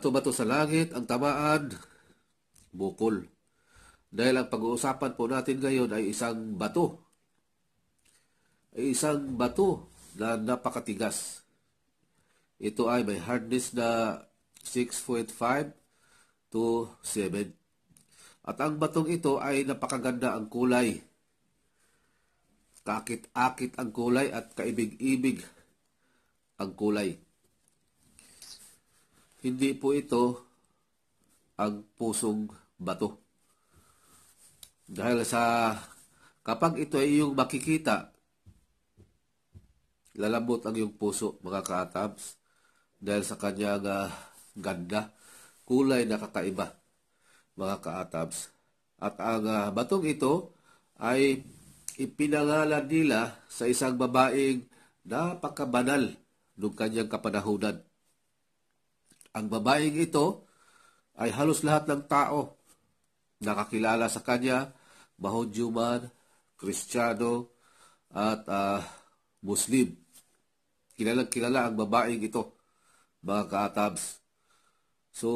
Bato-bato sa langit, ang tamaan, bukol. Dahil ang pag-uusapan po natin ngayon ay isang bato. Ay isang bato na napakatigas. Ito ay may hardness na 6.5 to 7. At ang batong ito ay napakaganda ang kulay. Kakit-akit ang kulay at kaibig-ibig ang kulay. Hindi po ito agpusog bato. Dahil sa kapag ito ay iyong makikita, lalabot ang iyong puso mga kaatabs dahil sa kanyang uh, ganda, kulay na kakaiba mga kaatabs. At ang uh, batong ito ay ipinangalan nila sa isang babaeng napakabanal ng kanyang kapanahunan ang babaeng ito ay halos lahat ng tao nakakilala sa kanya, bahon Juman, Kristiyano, at uh, Muslim. Kilalang kilala ang babaeng ito, mga kaatabs. So,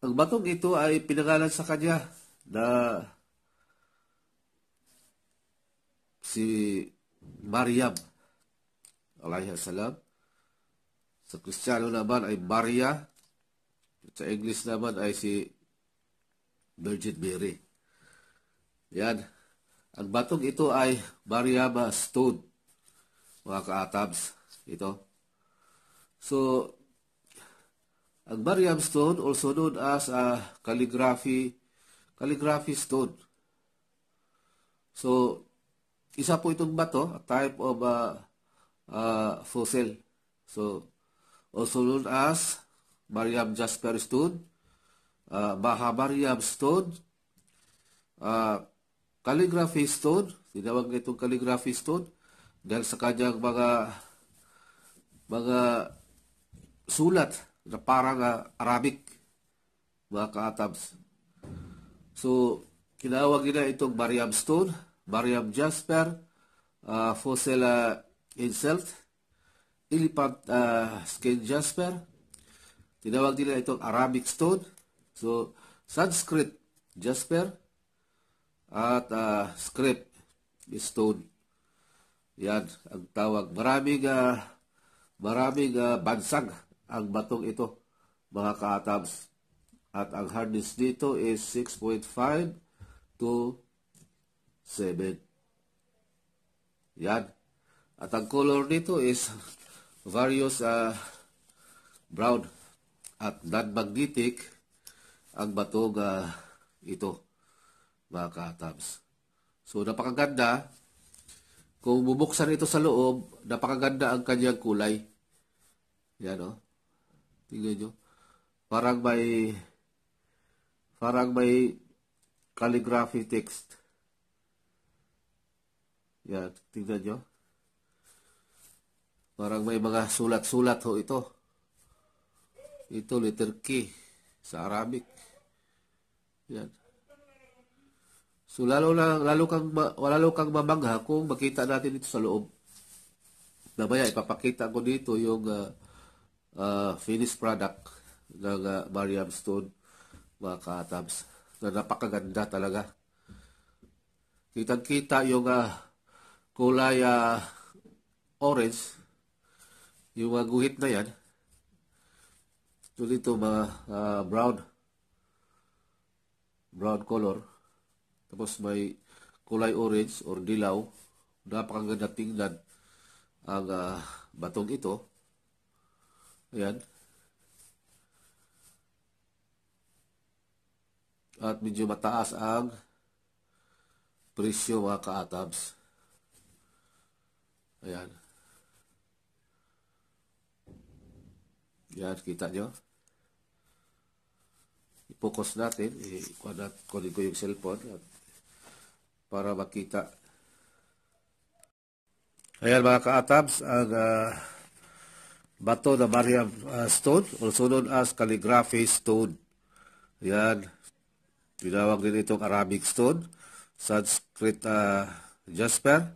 ang batong ito ay pinangalan sa kanya na si Mariam alayhi salam sa Kristiyano naman ay Maria. At sa English naman ay si Virgin Mary. Yan. Ang batong ito ay Mariama Stone. Mga kaatabs. Ito. So, ang Mariam Stone, also known as a calligraphy, calligraphy stone. So, isa po itong bato, a type of a, uh, uh, fossil. So, also known as barium jasper stone, uh, bahabarium stone, uh, calligraphy stone, tinawag na itong calligraphy stone dahil sa kanyang mga mga sulat na parang uh, Arabic mga kaatabs. So, kinawag nila itong barium stone, barium jasper, uh, fossil uh, insult, elephant uh, ah, scale jasper. Tinawag nila itong Arabic stone. So, Sanskrit jasper at uh, script stone. Yan ang tawag. Maraming uh, maraming uh, bansag ang batong ito, mga kaatabs. At ang hardness dito is 6.5 to 7. Yan. At ang color dito is various uh, brown at non-magnetic ang batog uh, ah, ito mga katabs. So napakaganda. Kung bubuksan ito sa loob, napakaganda ang kanyang kulay. Yan o. Oh. Tingnan nyo. Parang may parang may calligraphy text. Yan. Tingnan nyo. Parang may mga sulat-sulat ho ito. Ito letter K sa Arabic. Yan. So lalo, na, lalo kang, lalo kang mamangha kung makita natin ito sa loob. Namaya ipapakita ko dito yung uh, uh, finished product ng uh, Mariam Stone mga katabs na napakaganda talaga. Kitang-kita yung uh, kulay uh, orange yung mga guhit na yan so dito mga uh, brown brown color tapos may kulay orange or dilaw napakaganda tingnan ang uh, batong ito ayan at medyo mataas ang presyo mga ka-atabs ayan Yan, kita nyo. I-focus natin. I-kunin ko yung cellphone at para makita. Ayan mga ka-atabs, ang uh, bato na Mariam uh, Stone, also known as calligraphy stone. Ayan, tinawag din itong Arabic stone, Sanskrit uh, jasper,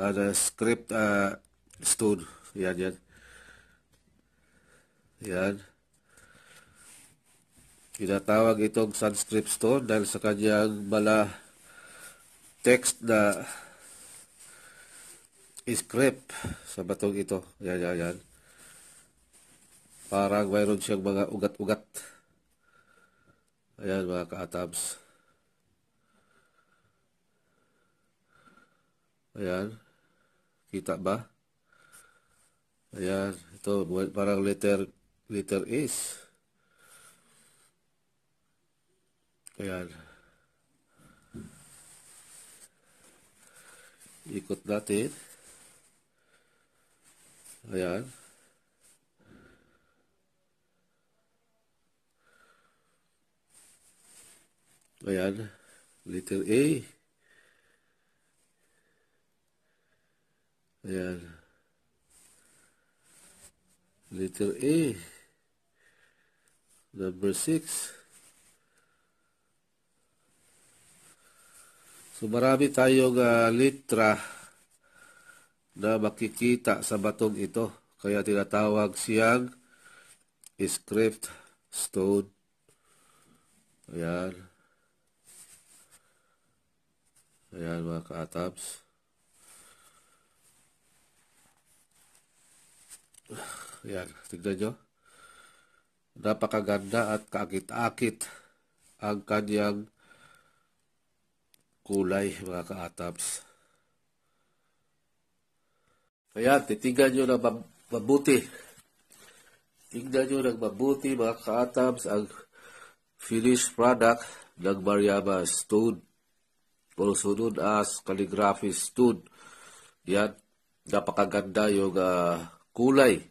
and uh, script uh, stone. Ayan, yan. Yan. Kinatawag itong Sanskrit stone dahil sa kanyang bala text na script sa batong ito. Yan, yan, yan. Parang mayroon siyang mga ugat-ugat. Ayan mga ka-atabs. Ayan. Kita ba? Ayan. Ito, parang letter letter S. Ayan. Ikot natin. Ayan. Ayan. Letter A. Ayan. Letter A number 6 So marami tayong uh, litra na makikita sa batong ito kaya tinatawag siyang script stone. Ayan. Ayan mga ka-tabs. Ayan, tignan nyo. Napakaganda at kaakit-akit ang kanyang kulay mga kaataps. Kaya titignan nyo na mabuti. Tingnan nyo ng mabuti mga kaataps ang finished product ng Mariama Stone also known as calligraphy stone. Yan, napakaganda yung uh, kulay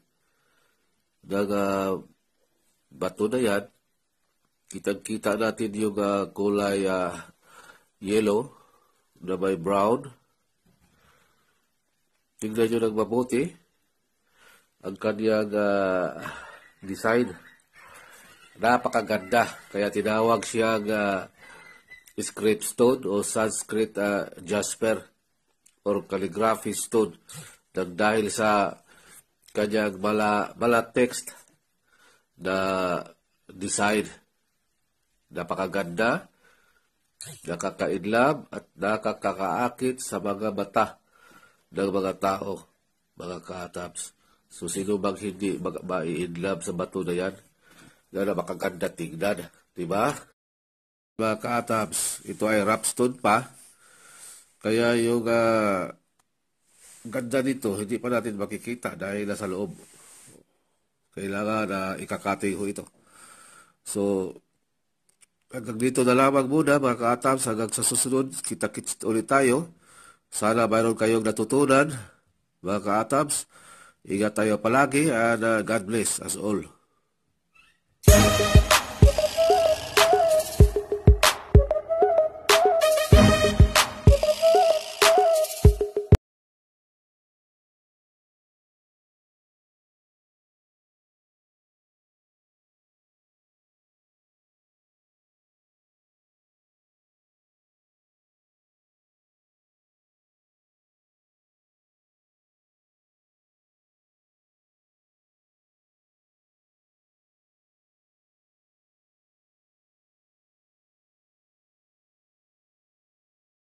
ng uh, bato na yan, kitang-kita natin yung uh, kulay uh, yellow na may brown. Tingnan nyo ng mabuti ang kanyang uh, design. Napakaganda. Kaya tinawag siyang uh, script stone o Sanskrit uh, jasper or calligraphy stone. Nang dahil sa kanyang mala, mala text da decide da pakaganda, da kakaidlab at da kakakaakit sa mga mata ng mga tao, mga kataps. So sino bang hindi maiidlab sa bato na yan? Na na makaganda tingnan, di Mga kataps, ito ay rapstone pa. Kaya yung uh, ganda nito, hindi pa natin makikita dahil nasa loob kailangan uh, ikakate ho ito. So, hanggang dito na lamang muna mga kaatams. Hanggang sa susunod, kita-kits ulit tayo. Sana mayroon kayong natutunan mga kaatams. Ingat tayo palagi and uh, God bless us all.